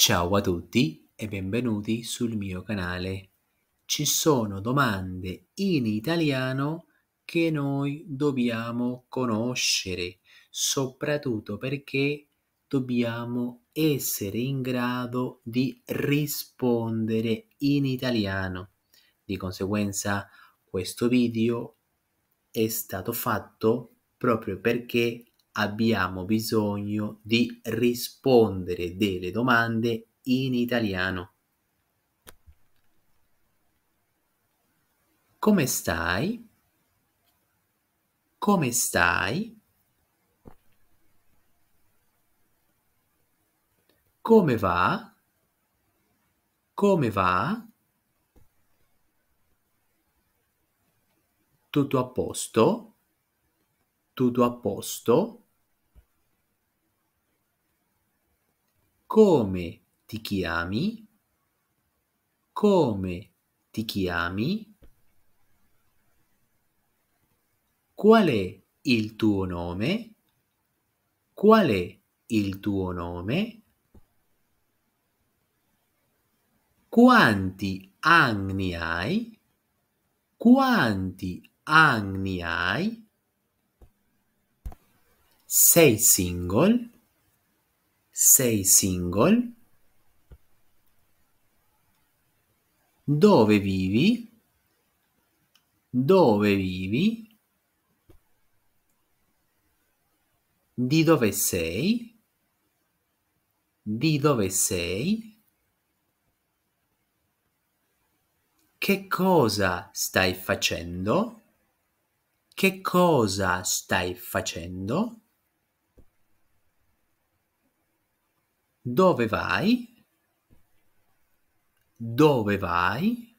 Ciao a tutti e benvenuti sul mio canale. Ci sono domande in italiano che noi dobbiamo conoscere, soprattutto perché dobbiamo essere in grado di rispondere in italiano. Di conseguenza questo video è stato fatto proprio perché abbiamo bisogno di rispondere delle domande in italiano. Come stai? Come stai? Come va? Come va? Tutto a posto? Tutto a posto? Come ti chiami? Come ti chiami? Qual è il tuo nome? Qual è il tuo nome? Quanti anni hai? Quanti anni hai? Sei single? sei single? Dove vivi? Dove vivi? Di dove sei? Di dove sei? Che cosa stai facendo? Che cosa stai facendo? Dove vai? Dove vai?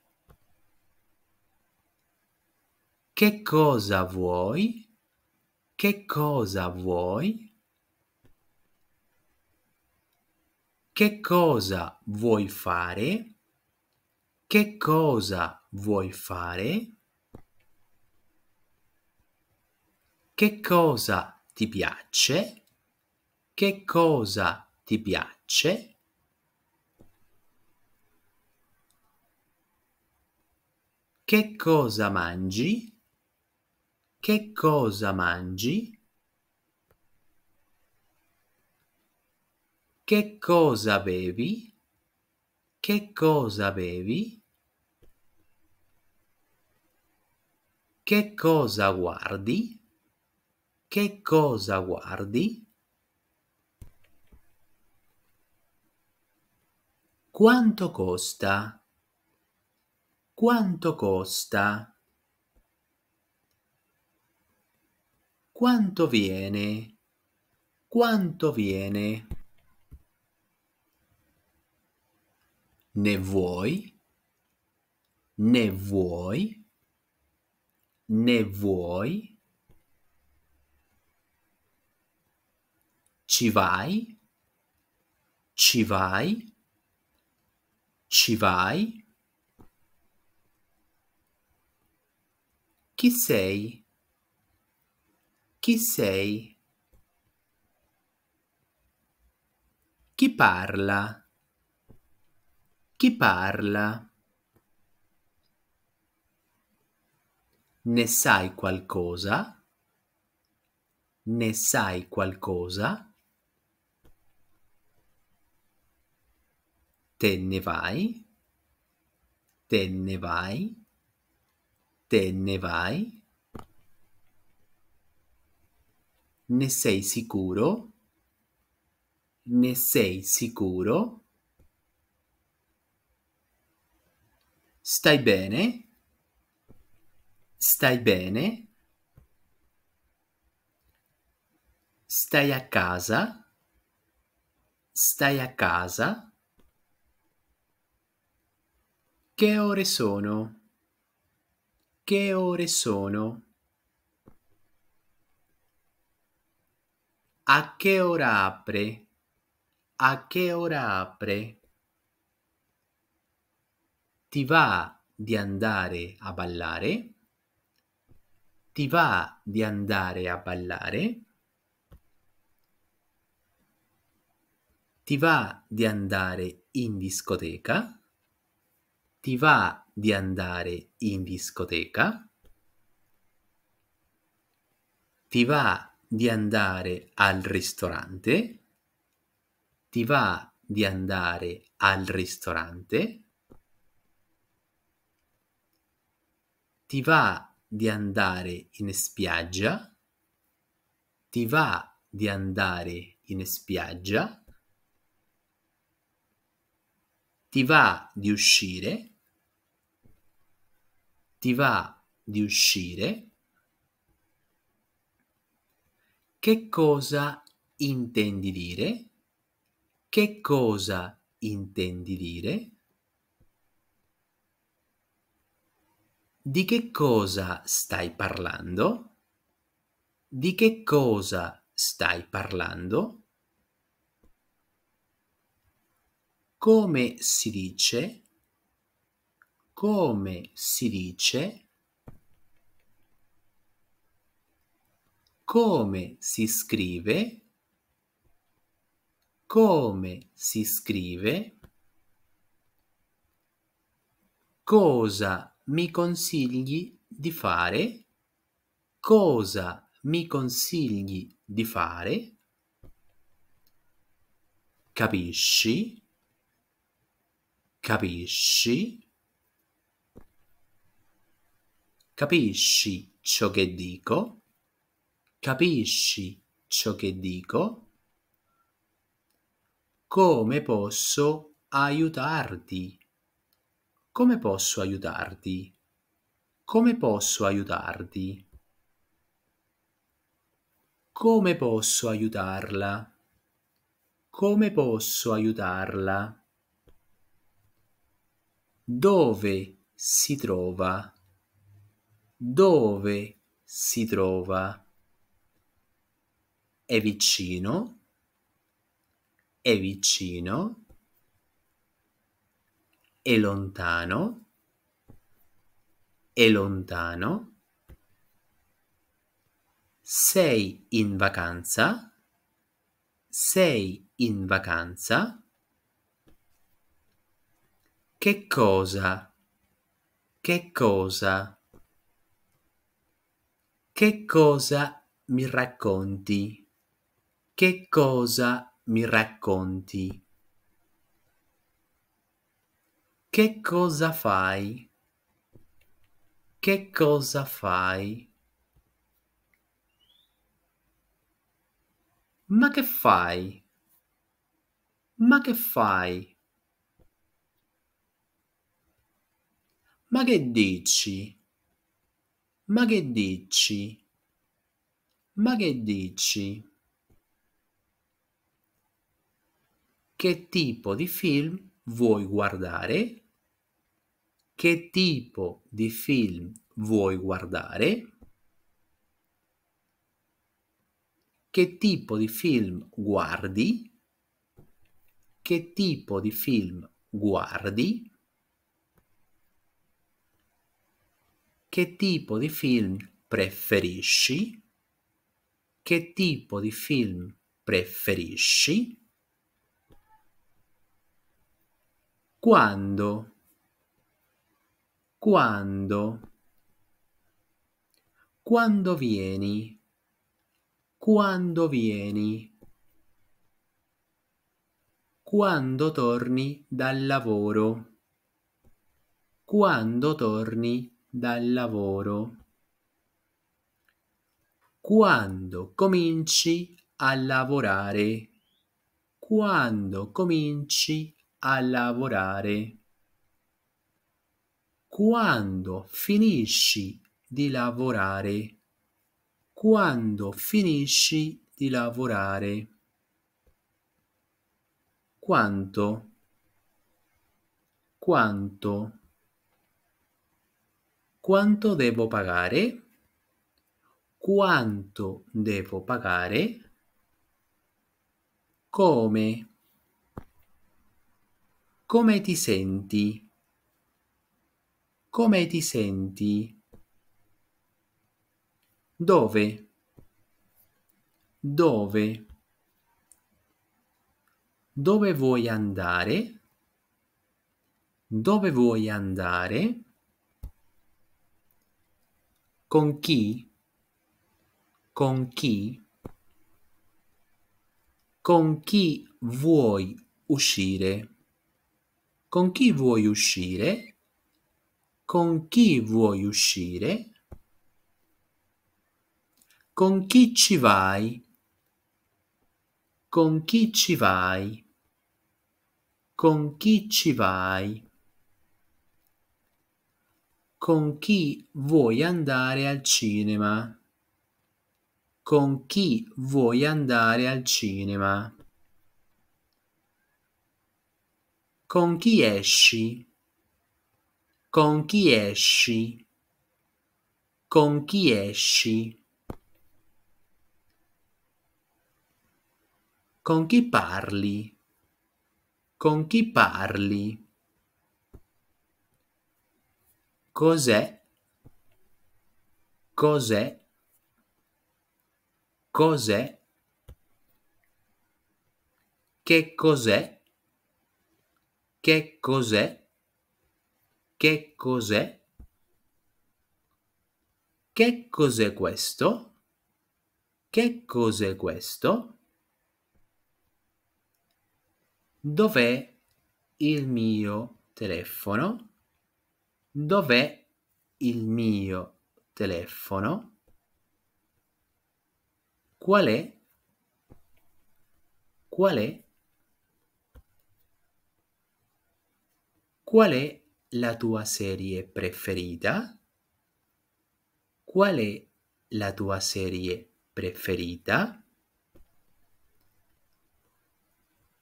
Che cosa vuoi? Che cosa vuoi? Che cosa vuoi fare? Che cosa vuoi fare? Che cosa ti piace? Che cosa ti piace? tracce Che cosa mangi? Che cosa mangi? Che cosa bevi? Che cosa bevi? Che cosa guardi? Che cosa guardi? Quanto costa? Quanto costa? Quanto viene? Quanto viene? Ne vuoi? Ne vuoi? Ne vuoi? Ci vai? Ci vai? Ci vai? Chi sei? Chi sei? Chi parla? Chi parla? Ne sai qualcosa? Ne sai qualcosa? te ne vai, te ne vai, te ne vai, ne sei sicuro, ne sei sicuro, stai bene, stai bene, stai a casa, stai a casa, Che ore sono? Che ore sono? A che ora apre? A che ora apre? Ti va di andare a ballare? Ti va di andare a ballare? Ti va di andare in discoteca? ti va di andare in discoteca? Ti va di andare al ristorante? Ti va di andare al ristorante? Ti va di andare in spiaggia? Ti va di andare in spiaggia? Ti va di uscire? ti va di uscire, che cosa intendi dire? Che cosa intendi dire? Di che cosa stai parlando? Di che cosa stai parlando? Come si dice come si dice? Come si scrive? Come si scrive? Cosa mi consigli di fare? Cosa mi consigli di fare? Capisci? Capisci? Capisci ciò che dico? Capisci ciò che dico? Come posso aiutarti? Come posso aiutarti? Come posso aiutarti? Come posso aiutarla? Come posso aiutarla? Dove si trova? Dove si trova? È vicino? È vicino? È lontano? È lontano? Sei in vacanza? Sei in vacanza? Che cosa? Che cosa? Che cosa mi racconti? Che cosa mi racconti? Che cosa fai? Che cosa fai? Ma che fai? Ma che fai? Ma che dici? Ma che dici? Ma che dici? Che tipo di film vuoi guardare? Che tipo di film vuoi guardare? Che tipo di film guardi? Che tipo di film guardi? che tipo di film preferisci? Che tipo di film preferisci? Quando? Quando? Quando vieni? Quando vieni? Quando torni dal lavoro? Quando torni dal lavoro. Quando cominci a lavorare? Quando cominci a lavorare? Quando finisci di lavorare? Quando finisci di lavorare? Quanto? Quanto? Quanto devo pagare? Quanto devo pagare? Come? Come ti senti? Come ti senti? Dove? Dove? Dove vuoi andare? Dove vuoi andare? Con chi? Con chi? Con chi vuoi uscire? Con chi vuoi uscire? Con chi vuoi uscire? Con chi ci vai? Con chi ci vai? Con chi ci vai? con chi vuoi andare al cinema. Con chi vuoi andare al cinema. Con chi esci? Con chi esci? Con chi esci? Con chi parli? Con chi parli? Cos'è? Cos'è? Cos'è? Che cos'è? Che cos'è? Che cos'è? Che cos'è questo? Che cos'è questo? Dov'è il mio telefono? dov'è il mio telefono? Qual è? Qual è? Qual è la tua serie preferita? Qual è la tua serie preferita?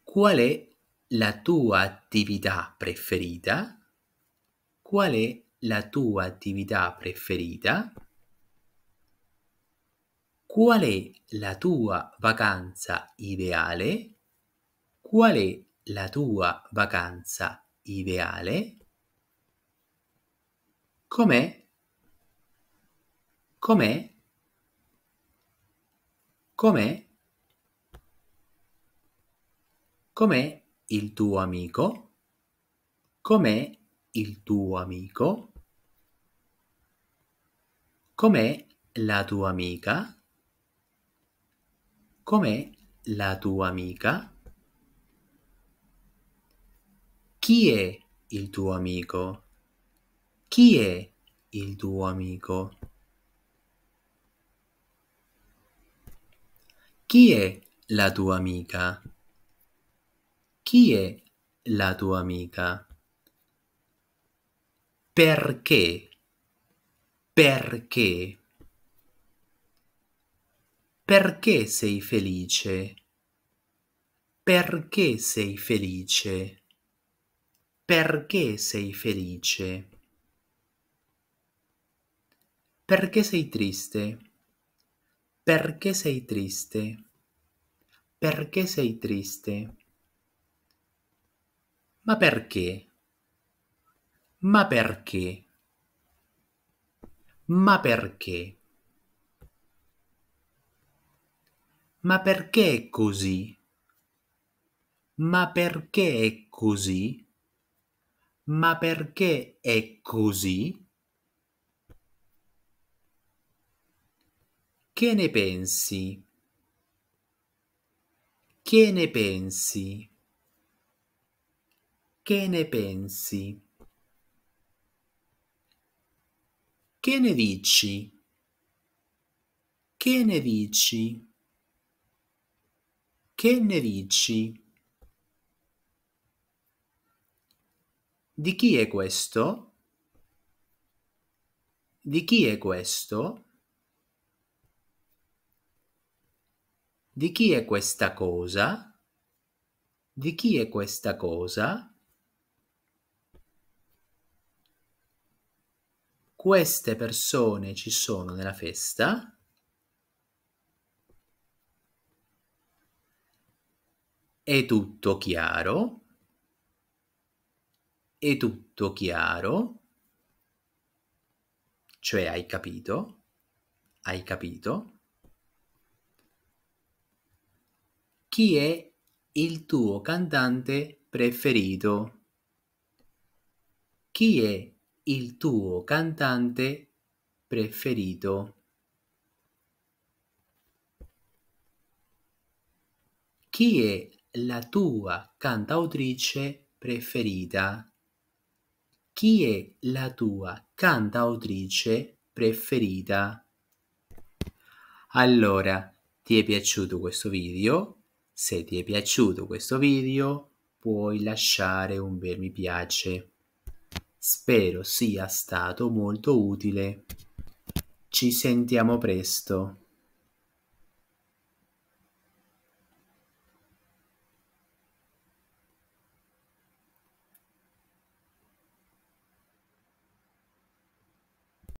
Qual è la tua attività preferita? Qual è la tua attività preferita? Qual è la tua vacanza ideale? Qual è la tua vacanza ideale? Com'è? Com'è? Com'è? Com'è il tuo amico? Com'è il tuo amico? Com'è la tua amica? Com'è la tua amica? Chi è il tuo amico? Chi è il tuo amico? Chi è la tua amica? Chi è la tua amica? perché, perché, perché sei felice, perché sei felice, perché sei felice, perché sei triste, perché sei triste, perché sei triste, ma perché? Ma perché? Ma perché? Ma perché è così? Ma perché è così? Ma perché è così? Che ne pensi? Che ne pensi? Che ne pensi? Che ne dici? Che ne dici? Che ne dici? Di chi è questo? Di chi è questo? Di chi è questa cosa? Di chi è questa cosa? queste persone ci sono nella festa, è tutto chiaro, è tutto chiaro, cioè hai capito, hai capito, chi è il tuo cantante preferito? Chi è il tuo cantante preferito? Chi è la tua cantautrice preferita? Chi è la tua cantautrice preferita? Allora, ti è piaciuto questo video? Se ti è piaciuto questo video, puoi lasciare un bel mi piace. Spero sia stato molto utile. Ci sentiamo presto.